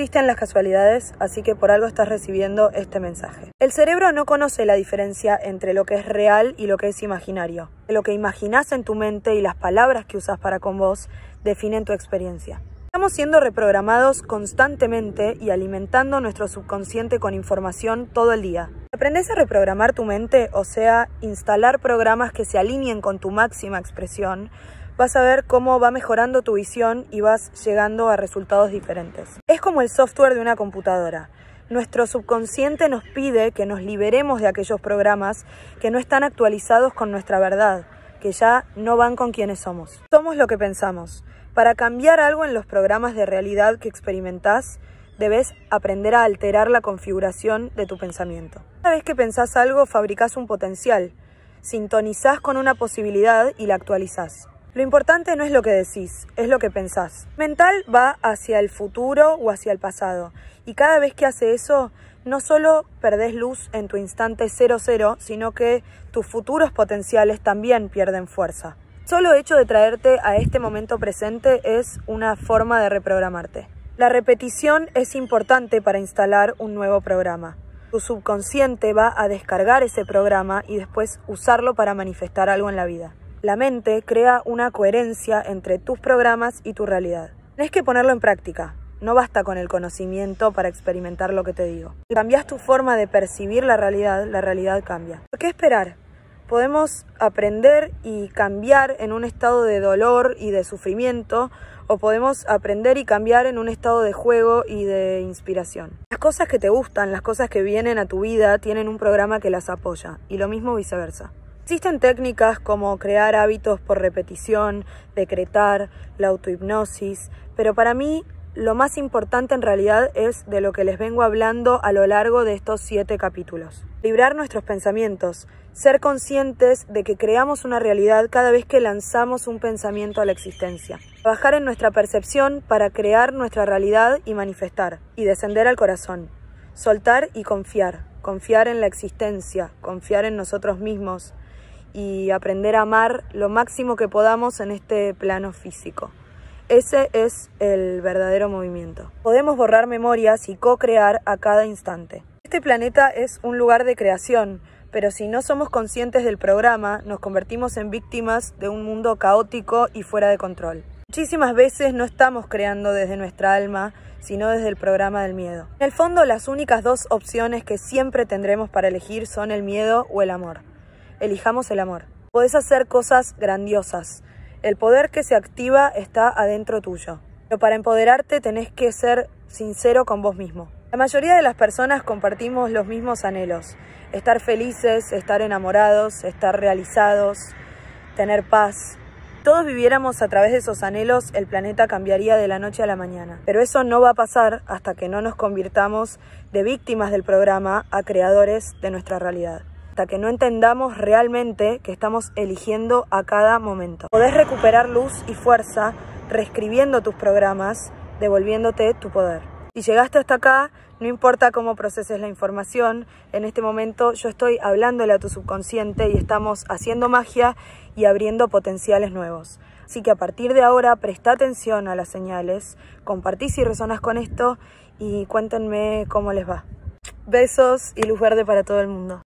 existen las casualidades, así que por algo estás recibiendo este mensaje. El cerebro no conoce la diferencia entre lo que es real y lo que es imaginario. Lo que imaginas en tu mente y las palabras que usas para con vos definen tu experiencia. Estamos siendo reprogramados constantemente y alimentando nuestro subconsciente con información todo el día. Aprendes a reprogramar tu mente, o sea, instalar programas que se alineen con tu máxima expresión, vas a ver cómo va mejorando tu visión y vas llegando a resultados diferentes. Es como el software de una computadora. Nuestro subconsciente nos pide que nos liberemos de aquellos programas que no están actualizados con nuestra verdad, que ya no van con quienes somos. Somos lo que pensamos. Para cambiar algo en los programas de realidad que experimentás, debes aprender a alterar la configuración de tu pensamiento. Cada vez que pensás algo, fabricás un potencial, sintonizás con una posibilidad y la actualizás. Lo importante no es lo que decís, es lo que pensás. Mental va hacia el futuro o hacia el pasado. Y cada vez que hace eso, no solo perdés luz en tu instante 00, sino que tus futuros potenciales también pierden fuerza. Solo hecho de traerte a este momento presente es una forma de reprogramarte. La repetición es importante para instalar un nuevo programa. Tu subconsciente va a descargar ese programa y después usarlo para manifestar algo en la vida. La mente crea una coherencia entre tus programas y tu realidad. Tienes que ponerlo en práctica. No basta con el conocimiento para experimentar lo que te digo. Si cambias tu forma de percibir la realidad, la realidad cambia. ¿Por qué esperar? Podemos aprender y cambiar en un estado de dolor y de sufrimiento o podemos aprender y cambiar en un estado de juego y de inspiración. Las cosas que te gustan, las cosas que vienen a tu vida, tienen un programa que las apoya y lo mismo viceversa. Existen técnicas como crear hábitos por repetición, decretar, la autohipnosis, pero para mí lo más importante en realidad es de lo que les vengo hablando a lo largo de estos siete capítulos. Librar nuestros pensamientos, ser conscientes de que creamos una realidad cada vez que lanzamos un pensamiento a la existencia. Trabajar en nuestra percepción para crear nuestra realidad y manifestar. Y descender al corazón. Soltar y confiar. Confiar en la existencia, confiar en nosotros mismos, y aprender a amar lo máximo que podamos en este plano físico. Ese es el verdadero movimiento. Podemos borrar memorias y co-crear a cada instante. Este planeta es un lugar de creación, pero si no somos conscientes del programa, nos convertimos en víctimas de un mundo caótico y fuera de control. Muchísimas veces no estamos creando desde nuestra alma, sino desde el programa del miedo. En el fondo, las únicas dos opciones que siempre tendremos para elegir son el miedo o el amor. Elijamos el amor. Podés hacer cosas grandiosas. El poder que se activa está adentro tuyo. Pero para empoderarte tenés que ser sincero con vos mismo. La mayoría de las personas compartimos los mismos anhelos. Estar felices, estar enamorados, estar realizados, tener paz. Todos viviéramos a través de esos anhelos, el planeta cambiaría de la noche a la mañana. Pero eso no va a pasar hasta que no nos convirtamos de víctimas del programa a creadores de nuestra realidad que no entendamos realmente que estamos eligiendo a cada momento. Podés recuperar luz y fuerza reescribiendo tus programas, devolviéndote tu poder. Si llegaste hasta acá, no importa cómo proceses la información, en este momento yo estoy hablándole a tu subconsciente y estamos haciendo magia y abriendo potenciales nuevos. Así que a partir de ahora presta atención a las señales, compartí si resonas con esto y cuéntenme cómo les va. Besos y luz verde para todo el mundo.